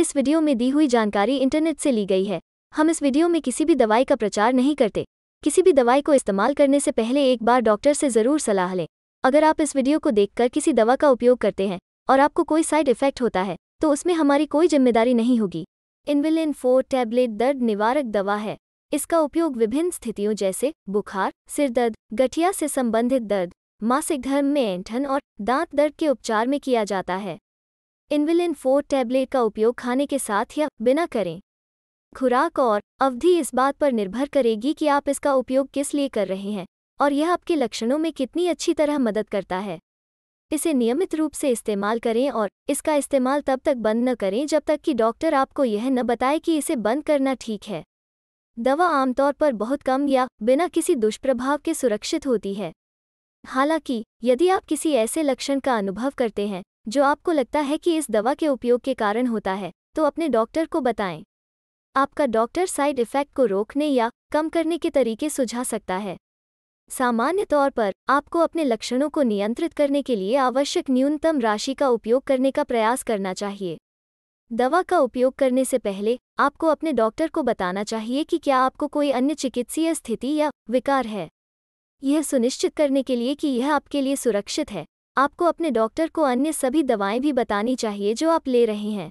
इस वीडियो में दी हुई जानकारी इंटरनेट से ली गई है हम इस वीडियो में किसी भी दवाई का प्रचार नहीं करते किसी भी दवाई को इस्तेमाल करने से पहले एक बार डॉक्टर से ज़रूर सलाह लें अगर आप इस वीडियो को देखकर किसी दवा का उपयोग करते हैं और आपको कोई साइड इफेक्ट होता है तो उसमें हमारी कोई जिम्मेदारी नहीं होगी इनविलिन फोर टैबलेट दर्द निवारक दवा है इसका उपयोग विभिन्न स्थितियों जैसे बुखार सिरदर्द गठिया से संबंधित दर्द मासिक धर्म में ऐंठन और दांत दर्द के उपचार में किया जाता है इन्विलिन फोर टैबलेट का उपयोग खाने के साथ या बिना करें खुराक और अवधि इस बात पर निर्भर करेगी कि आप इसका उपयोग किस लिए कर रहे हैं और यह आपके लक्षणों में कितनी अच्छी तरह मदद करता है इसे नियमित रूप से इस्तेमाल करें और इसका इस्तेमाल तब तक बंद न करें जब तक कि डॉक्टर आपको यह न बताए कि इसे बंद करना ठीक है दवा आमतौर पर बहुत कम या बिना किसी दुष्प्रभाव के सुरक्षित होती है हालांकि यदि आप किसी ऐसे लक्षण का अनुभव करते हैं जो आपको लगता है कि इस दवा के उपयोग के कारण होता है तो अपने डॉक्टर को बताएं आपका डॉक्टर साइड इफेक्ट को रोकने या कम करने के तरीके सुझा सकता है सामान्य तौर पर आपको अपने लक्षणों को नियंत्रित करने के लिए आवश्यक न्यूनतम राशि का उपयोग करने का प्रयास करना चाहिए दवा का उपयोग करने से पहले आपको अपने डॉक्टर को बताना चाहिए कि क्या आपको कोई अन्य चिकित्सीय स्थिति या विकार है यह सुनिश्चित करने के लिए कि यह आपके लिए सुरक्षित है आपको अपने डॉक्टर को अन्य सभी दवाएं भी बतानी चाहिए जो आप ले रहे हैं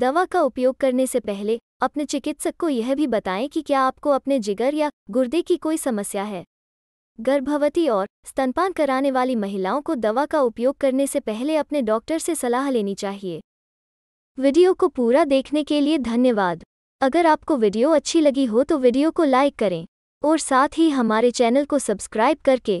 दवा का उपयोग करने से पहले अपने चिकित्सक को यह भी बताएं कि क्या आपको अपने जिगर या गुर्दे की कोई समस्या है गर्भवती और स्तनपान कराने वाली महिलाओं को दवा का उपयोग करने से पहले अपने डॉक्टर से सलाह लेनी चाहिए वीडियो को पूरा देखने के लिए धन्यवाद अगर आपको वीडियो अच्छी लगी हो तो वीडियो को लाइक करें और साथ ही हमारे चैनल को सब्सक्राइब करके